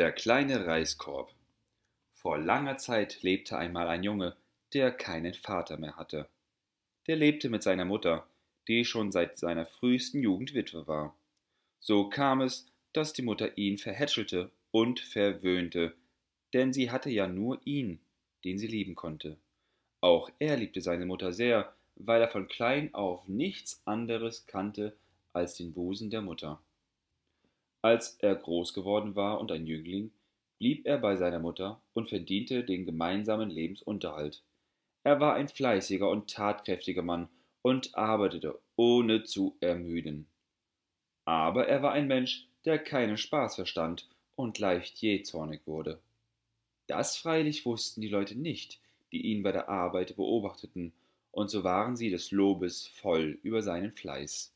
Der kleine Reiskorb Vor langer Zeit lebte einmal ein Junge, der keinen Vater mehr hatte. Der lebte mit seiner Mutter, die schon seit seiner frühesten Jugend Witwe war. So kam es, dass die Mutter ihn verhätschelte und verwöhnte, denn sie hatte ja nur ihn, den sie lieben konnte. Auch er liebte seine Mutter sehr, weil er von klein auf nichts anderes kannte als den Busen der Mutter. Als er groß geworden war und ein Jüngling, blieb er bei seiner Mutter und verdiente den gemeinsamen Lebensunterhalt. Er war ein fleißiger und tatkräftiger Mann und arbeitete ohne zu ermüden. Aber er war ein Mensch, der keinen Spaß verstand und leicht je zornig wurde. Das freilich wussten die Leute nicht, die ihn bei der Arbeit beobachteten, und so waren sie des Lobes voll über seinen Fleiß.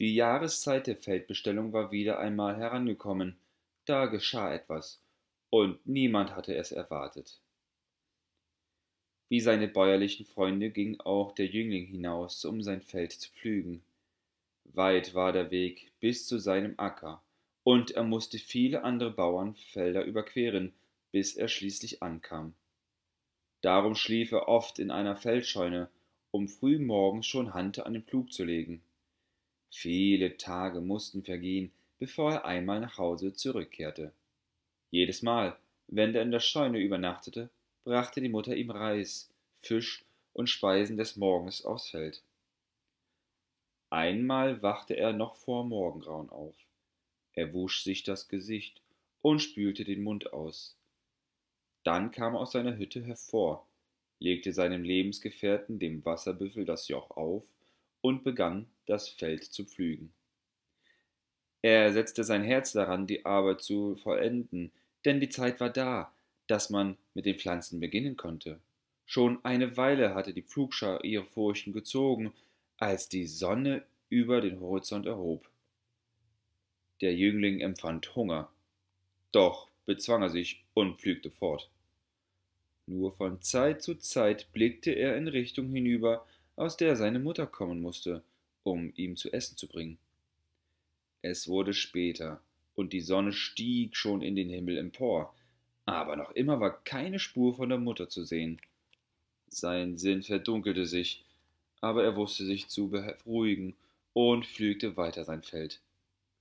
Die Jahreszeit der Feldbestellung war wieder einmal herangekommen, da geschah etwas, und niemand hatte es erwartet. Wie seine bäuerlichen Freunde ging auch der Jüngling hinaus, um sein Feld zu pflügen. Weit war der Weg bis zu seinem Acker, und er musste viele andere Bauernfelder überqueren, bis er schließlich ankam. Darum schlief er oft in einer Feldscheune, um frühmorgens schon Hand an den Pflug zu legen. Viele Tage mussten vergehen, bevor er einmal nach Hause zurückkehrte. Jedes Mal, wenn er in der Scheune übernachtete, brachte die Mutter ihm Reis, Fisch und Speisen des Morgens aufs Feld. Einmal wachte er noch vor Morgengrauen auf. Er wusch sich das Gesicht und spülte den Mund aus. Dann kam er aus seiner Hütte hervor, legte seinem Lebensgefährten, dem Wasserbüffel, das Joch auf und begann, das Feld zu pflügen. Er setzte sein Herz daran, die Arbeit zu vollenden, denn die Zeit war da, dass man mit den Pflanzen beginnen konnte. Schon eine Weile hatte die Pflugschar ihre Furchen gezogen, als die Sonne über den Horizont erhob. Der Jüngling empfand Hunger, doch bezwang er sich und pflügte fort. Nur von Zeit zu Zeit blickte er in Richtung hinüber, aus der seine Mutter kommen musste, um ihm zu essen zu bringen. Es wurde später, und die Sonne stieg schon in den Himmel empor, aber noch immer war keine Spur von der Mutter zu sehen. Sein Sinn verdunkelte sich, aber er wusste sich zu beruhigen und pflügte weiter sein Feld,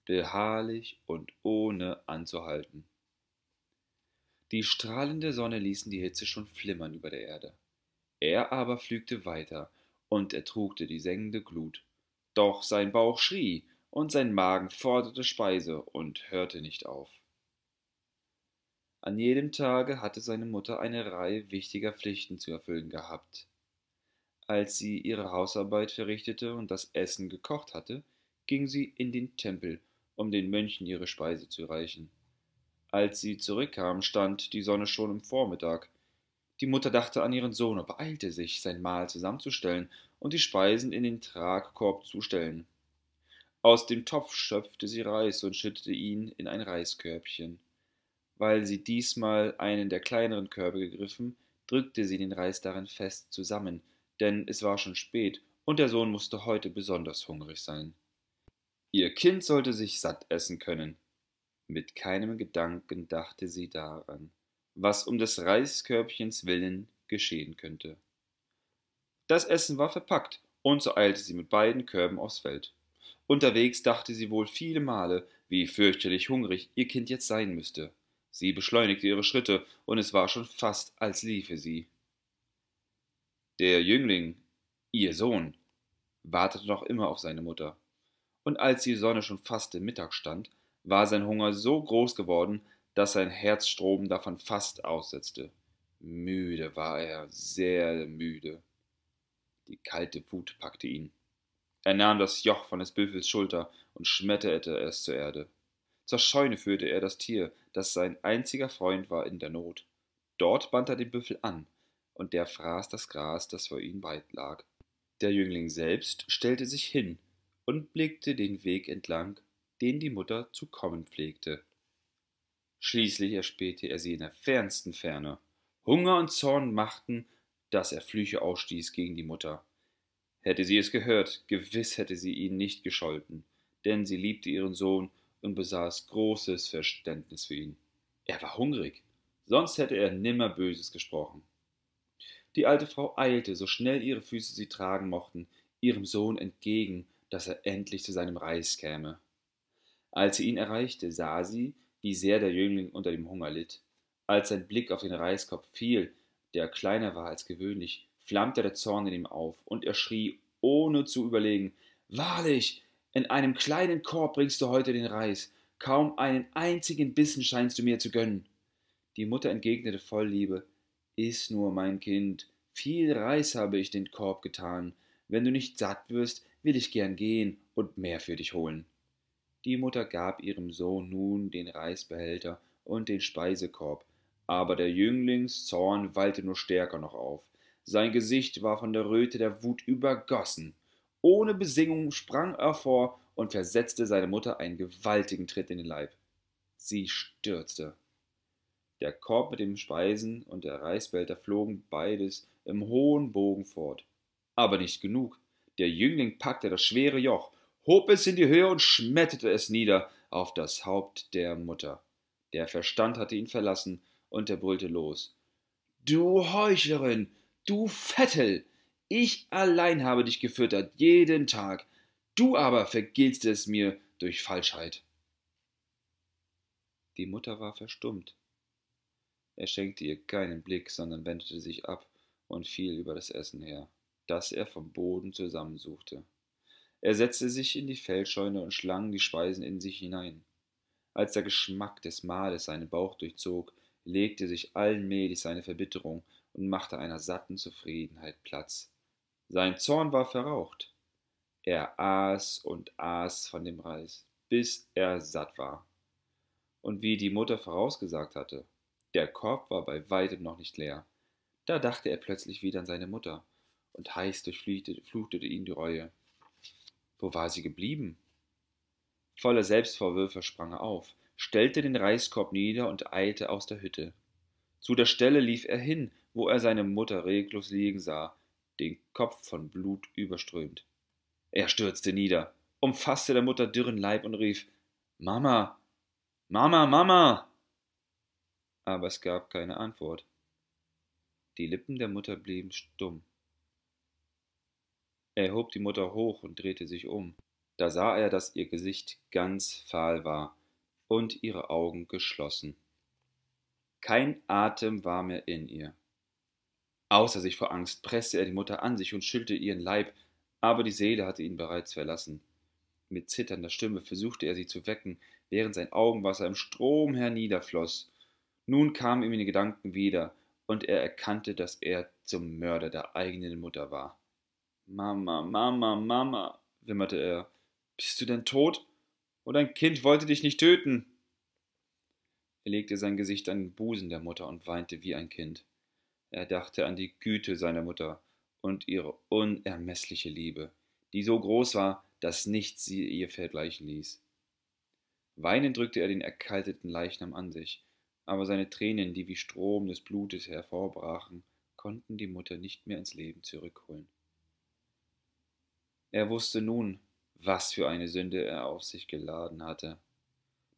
beharrlich und ohne anzuhalten. Die Strahlen der Sonne ließen die Hitze schon flimmern über der Erde. Er aber pflügte weiter, und er trugte die sengende Glut. Doch sein Bauch schrie, und sein Magen forderte Speise und hörte nicht auf. An jedem Tage hatte seine Mutter eine Reihe wichtiger Pflichten zu erfüllen gehabt. Als sie ihre Hausarbeit verrichtete und das Essen gekocht hatte, ging sie in den Tempel, um den Mönchen ihre Speise zu reichen. Als sie zurückkam, stand die Sonne schon im Vormittag, die Mutter dachte an ihren Sohn und beeilte sich, sein Mahl zusammenzustellen und die Speisen in den Tragkorb zu stellen. Aus dem Topf schöpfte sie Reis und schüttete ihn in ein Reiskörbchen. Weil sie diesmal einen der kleineren Körbe gegriffen, drückte sie den Reis darin fest zusammen, denn es war schon spät und der Sohn musste heute besonders hungrig sein. Ihr Kind sollte sich satt essen können. Mit keinem Gedanken dachte sie daran was um des Reiskörbchens willen geschehen könnte. Das Essen war verpackt, und so eilte sie mit beiden Körben aufs Feld. Unterwegs dachte sie wohl viele Male, wie fürchterlich hungrig ihr Kind jetzt sein müsste. Sie beschleunigte ihre Schritte, und es war schon fast, als liefe sie. Der Jüngling, ihr Sohn, wartete noch immer auf seine Mutter. Und als die Sonne schon fast im Mittag stand, war sein Hunger so groß geworden, dass sein Herzstrom davon fast aussetzte. Müde war er, sehr müde. Die kalte Wut packte ihn. Er nahm das Joch von des Büffels Schulter und schmetterte es zur Erde. Zur Scheune führte er das Tier, das sein einziger Freund war in der Not. Dort band er den Büffel an, und der fraß das Gras, das vor ihm weit lag. Der Jüngling selbst stellte sich hin und blickte den Weg entlang, den die Mutter zu kommen pflegte. Schließlich erspähte er sie in der fernsten Ferne. Hunger und Zorn machten, dass er Flüche ausstieß gegen die Mutter. Hätte sie es gehört, gewiss hätte sie ihn nicht gescholten, denn sie liebte ihren Sohn und besaß großes Verständnis für ihn. Er war hungrig, sonst hätte er nimmer Böses gesprochen. Die alte Frau eilte, so schnell ihre Füße sie tragen mochten, ihrem Sohn entgegen, dass er endlich zu seinem Reis käme. Als sie ihn erreichte, sah sie, wie sehr der Jüngling unter dem Hunger litt. Als sein Blick auf den Reiskopf fiel, der kleiner war als gewöhnlich, flammte der Zorn in ihm auf, und er schrie, ohne zu überlegen Wahrlich, in einem kleinen Korb bringst du heute den Reis, kaum einen einzigen Bissen scheinst du mir zu gönnen. Die Mutter entgegnete voll Liebe Iß nur, mein Kind, viel Reis habe ich den Korb getan. Wenn du nicht satt wirst, will ich gern gehen und mehr für dich holen. Die Mutter gab ihrem Sohn nun den Reisbehälter und den Speisekorb, aber der Jünglingszorn wallte nur stärker noch auf. Sein Gesicht war von der Röte der Wut übergossen. Ohne Besingung sprang er vor und versetzte seine Mutter einen gewaltigen Tritt in den Leib. Sie stürzte. Der Korb mit den Speisen und der Reisbehälter flogen beides im hohen Bogen fort. Aber nicht genug. Der Jüngling packte das schwere Joch hob es in die Höhe und schmetterte es nieder auf das Haupt der Mutter. Der Verstand hatte ihn verlassen, und er brüllte los. Du Heuchlerin, du Vettel, ich allein habe dich gefüttert, jeden Tag. Du aber vergiltst es mir durch Falschheit. Die Mutter war verstummt. Er schenkte ihr keinen Blick, sondern wendete sich ab und fiel über das Essen her, das er vom Boden zusammensuchte. Er setzte sich in die Feldscheune und schlang die Speisen in sich hinein. Als der Geschmack des Mahles seinen Bauch durchzog, legte sich allmählich seine Verbitterung und machte einer satten Zufriedenheit Platz. Sein Zorn war verraucht. Er aß und aß von dem Reis, bis er satt war. Und wie die Mutter vorausgesagt hatte, der Korb war bei weitem noch nicht leer. Da dachte er plötzlich wieder an seine Mutter, und heiß durchflutete ihn die Reue. Wo war sie geblieben? Voller Selbstvorwürfe sprang er auf, stellte den Reiskorb nieder und eilte aus der Hütte. Zu der Stelle lief er hin, wo er seine Mutter reglos liegen sah, den Kopf von Blut überströmt. Er stürzte nieder, umfasste der Mutter dürren Leib und rief Mama. Mama, Mama. Aber es gab keine Antwort. Die Lippen der Mutter blieben stumm. Er hob die Mutter hoch und drehte sich um. Da sah er, dass ihr Gesicht ganz fahl war und ihre Augen geschlossen. Kein Atem war mehr in ihr. Außer sich vor Angst presste er die Mutter an sich und schüttelte ihren Leib, aber die Seele hatte ihn bereits verlassen. Mit zitternder Stimme versuchte er sie zu wecken, während sein Augenwasser im Strom herniederfloss. Nun kamen ihm die Gedanken wieder, und er erkannte, dass er zum Mörder der eigenen Mutter war. Mama, Mama, Mama, wimmerte er. Bist du denn tot? Oder ein Kind wollte dich nicht töten. Er legte sein Gesicht an den Busen der Mutter und weinte wie ein Kind. Er dachte an die Güte seiner Mutter und ihre unermessliche Liebe, die so groß war, dass nichts sie ihr vergleichen ließ. Weinend drückte er den erkalteten Leichnam an sich, aber seine Tränen, die wie Strom des Blutes hervorbrachen, konnten die Mutter nicht mehr ins Leben zurückholen. Er wusste nun, was für eine Sünde er auf sich geladen hatte.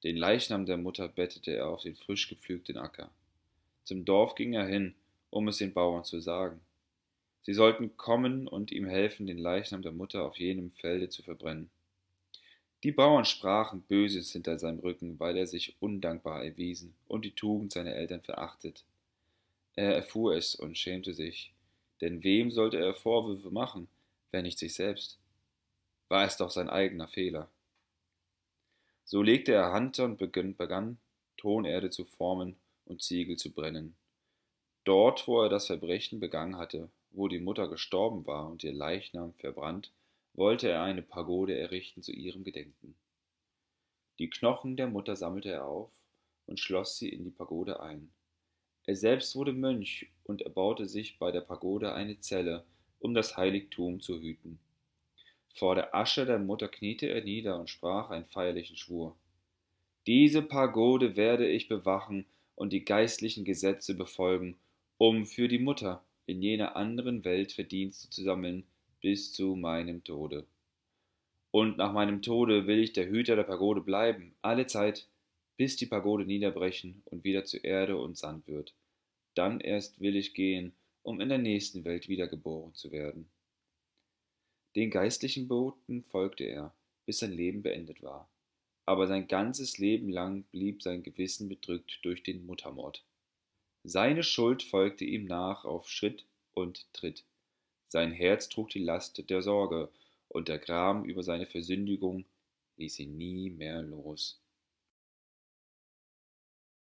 Den Leichnam der Mutter bettete er auf den frisch gepflügten Acker. Zum Dorf ging er hin, um es den Bauern zu sagen. Sie sollten kommen und ihm helfen, den Leichnam der Mutter auf jenem Felde zu verbrennen. Die Bauern sprachen Böses hinter seinem Rücken, weil er sich undankbar erwiesen und die Tugend seiner Eltern verachtet. Er erfuhr es und schämte sich, denn wem sollte er Vorwürfe machen, wenn nicht sich selbst? war es doch sein eigener Fehler. So legte er Hand und begann, Tonerde zu formen und Ziegel zu brennen. Dort, wo er das Verbrechen begangen hatte, wo die Mutter gestorben war und ihr Leichnam verbrannt, wollte er eine Pagode errichten zu ihrem Gedenken. Die Knochen der Mutter sammelte er auf und schloss sie in die Pagode ein. Er selbst wurde Mönch und erbaute sich bei der Pagode eine Zelle, um das Heiligtum zu hüten. Vor der Asche der Mutter kniete er nieder und sprach einen feierlichen Schwur. Diese Pagode werde ich bewachen und die geistlichen Gesetze befolgen, um für die Mutter in jener anderen Welt Verdienste zu sammeln bis zu meinem Tode. Und nach meinem Tode will ich der Hüter der Pagode bleiben, alle Zeit, bis die Pagode niederbrechen und wieder zu Erde und Sand wird. Dann erst will ich gehen, um in der nächsten Welt wiedergeboren zu werden. Den geistlichen Boten folgte er, bis sein Leben beendet war. Aber sein ganzes Leben lang blieb sein Gewissen bedrückt durch den Muttermord. Seine Schuld folgte ihm nach auf Schritt und Tritt. Sein Herz trug die Last der Sorge, und der Gram über seine Versündigung ließ ihn nie mehr los.